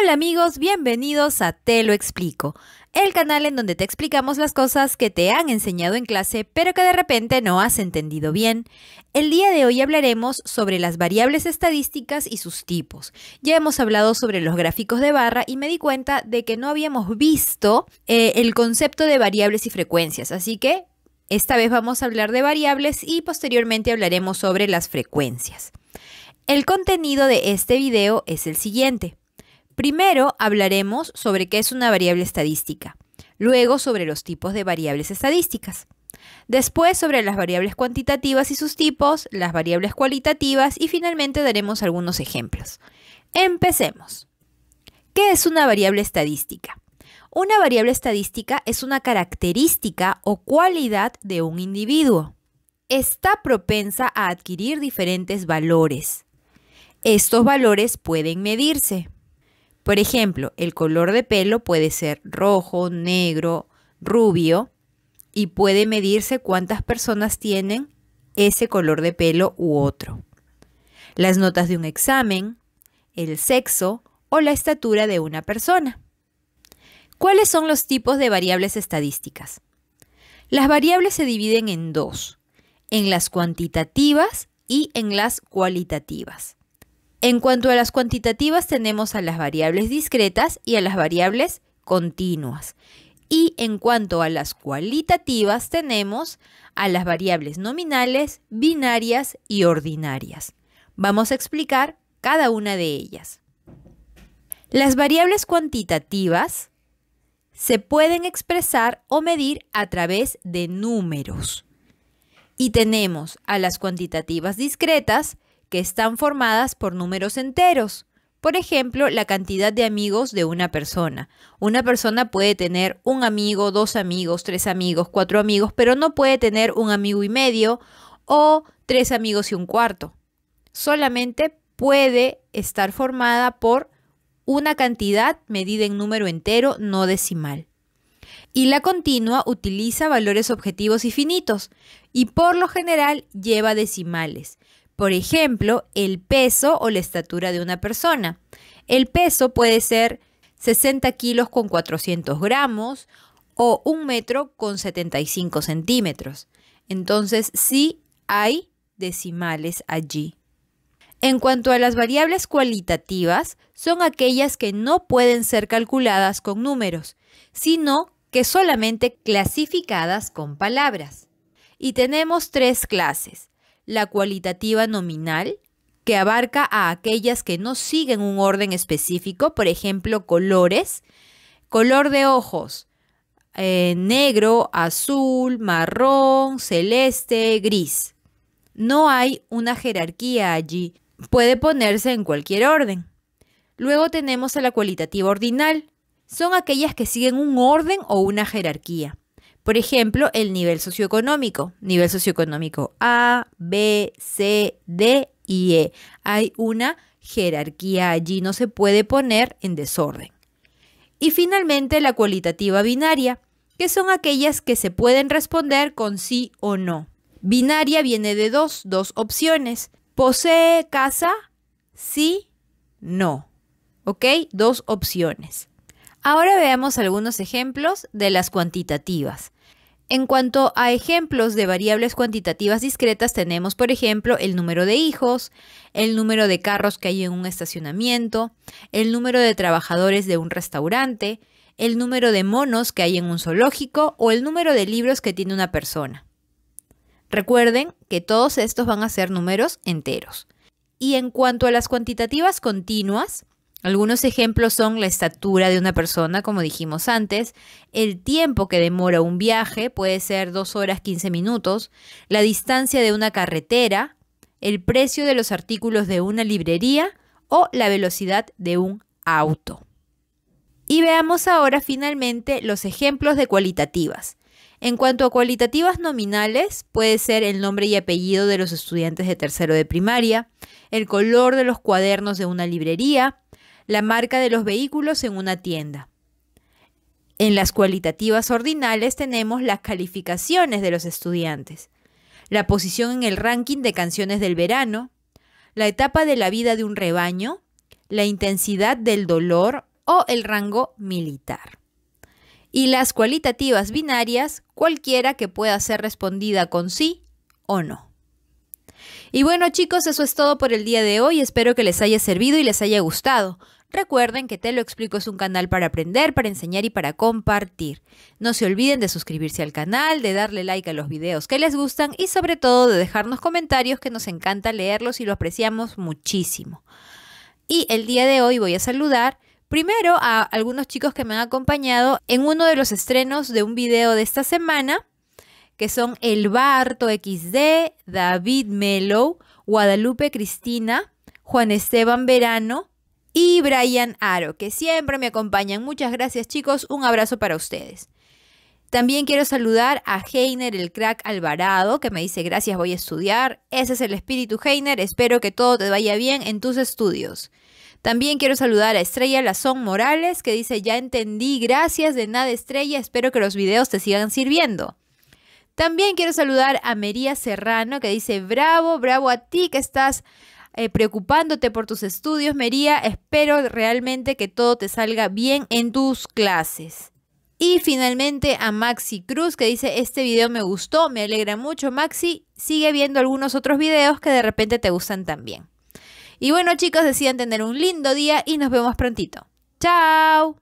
Hola amigos, bienvenidos a Te lo explico, el canal en donde te explicamos las cosas que te han enseñado en clase pero que de repente no has entendido bien. El día de hoy hablaremos sobre las variables estadísticas y sus tipos. Ya hemos hablado sobre los gráficos de barra y me di cuenta de que no habíamos visto eh, el concepto de variables y frecuencias, así que esta vez vamos a hablar de variables y posteriormente hablaremos sobre las frecuencias. El contenido de este video es el siguiente. Primero hablaremos sobre qué es una variable estadística, luego sobre los tipos de variables estadísticas, después sobre las variables cuantitativas y sus tipos, las variables cualitativas y finalmente daremos algunos ejemplos. Empecemos. ¿Qué es una variable estadística? Una variable estadística es una característica o cualidad de un individuo. Está propensa a adquirir diferentes valores. Estos valores pueden medirse. Por ejemplo, el color de pelo puede ser rojo, negro, rubio y puede medirse cuántas personas tienen ese color de pelo u otro. Las notas de un examen, el sexo o la estatura de una persona. ¿Cuáles son los tipos de variables estadísticas? Las variables se dividen en dos, en las cuantitativas y en las cualitativas. En cuanto a las cuantitativas, tenemos a las variables discretas y a las variables continuas. Y en cuanto a las cualitativas, tenemos a las variables nominales, binarias y ordinarias. Vamos a explicar cada una de ellas. Las variables cuantitativas se pueden expresar o medir a través de números. Y tenemos a las cuantitativas discretas, que están formadas por números enteros. Por ejemplo, la cantidad de amigos de una persona. Una persona puede tener un amigo, dos amigos, tres amigos, cuatro amigos, pero no puede tener un amigo y medio o tres amigos y un cuarto. Solamente puede estar formada por una cantidad medida en número entero no decimal. Y la continua utiliza valores objetivos y finitos y por lo general lleva decimales. Por ejemplo, el peso o la estatura de una persona. El peso puede ser 60 kilos con 400 gramos o un metro con 75 centímetros. Entonces sí hay decimales allí. En cuanto a las variables cualitativas, son aquellas que no pueden ser calculadas con números, sino que solamente clasificadas con palabras. Y tenemos tres clases, la cualitativa nominal, que abarca a aquellas que no siguen un orden específico, por ejemplo, colores, color de ojos, eh, negro, azul, marrón, celeste, gris. No hay una jerarquía allí, puede ponerse en cualquier orden. Luego tenemos a la cualitativa ordinal, son aquellas que siguen un orden o una jerarquía. Por ejemplo, el nivel socioeconómico, nivel socioeconómico A, B, C, D y E. Hay una jerarquía allí, no se puede poner en desorden. Y finalmente la cualitativa binaria, que son aquellas que se pueden responder con sí o no. Binaria viene de dos, dos opciones. Posee casa, sí, no. ¿Ok? Dos opciones. Ahora veamos algunos ejemplos de las cuantitativas. En cuanto a ejemplos de variables cuantitativas discretas, tenemos, por ejemplo, el número de hijos, el número de carros que hay en un estacionamiento, el número de trabajadores de un restaurante, el número de monos que hay en un zoológico o el número de libros que tiene una persona. Recuerden que todos estos van a ser números enteros. Y en cuanto a las cuantitativas continuas, algunos ejemplos son la estatura de una persona, como dijimos antes, el tiempo que demora un viaje, puede ser 2 horas 15 minutos, la distancia de una carretera, el precio de los artículos de una librería o la velocidad de un auto. Y veamos ahora finalmente los ejemplos de cualitativas. En cuanto a cualitativas nominales, puede ser el nombre y apellido de los estudiantes de tercero de primaria, el color de los cuadernos de una librería, la marca de los vehículos en una tienda. En las cualitativas ordinales tenemos las calificaciones de los estudiantes, la posición en el ranking de canciones del verano, la etapa de la vida de un rebaño, la intensidad del dolor o el rango militar. Y las cualitativas binarias, cualquiera que pueda ser respondida con sí o no. Y bueno chicos, eso es todo por el día de hoy. Espero que les haya servido y les haya gustado. Recuerden que Te lo explico es un canal para aprender, para enseñar y para compartir. No se olviden de suscribirse al canal, de darle like a los videos que les gustan y sobre todo de dejarnos comentarios que nos encanta leerlos y lo apreciamos muchísimo. Y el día de hoy voy a saludar primero a algunos chicos que me han acompañado en uno de los estrenos de un video de esta semana, que son El Barto XD, David Melo, Guadalupe Cristina, Juan Esteban Verano, y Brian Aro, que siempre me acompañan. Muchas gracias chicos, un abrazo para ustedes. También quiero saludar a Heiner el crack Alvarado, que me dice gracias, voy a estudiar. Ese es el espíritu Heiner, espero que todo te vaya bien en tus estudios. También quiero saludar a Estrella Lazón Morales, que dice ya entendí, gracias de nada Estrella, espero que los videos te sigan sirviendo. También quiero saludar a María Serrano, que dice bravo, bravo a ti que estás eh, preocupándote por tus estudios, María. Espero realmente que todo te salga bien en tus clases. Y finalmente a Maxi Cruz que dice, este video me gustó, me alegra mucho Maxi, sigue viendo algunos otros videos que de repente te gustan también. Y bueno chicos, decían tener un lindo día y nos vemos prontito. ¡Chao!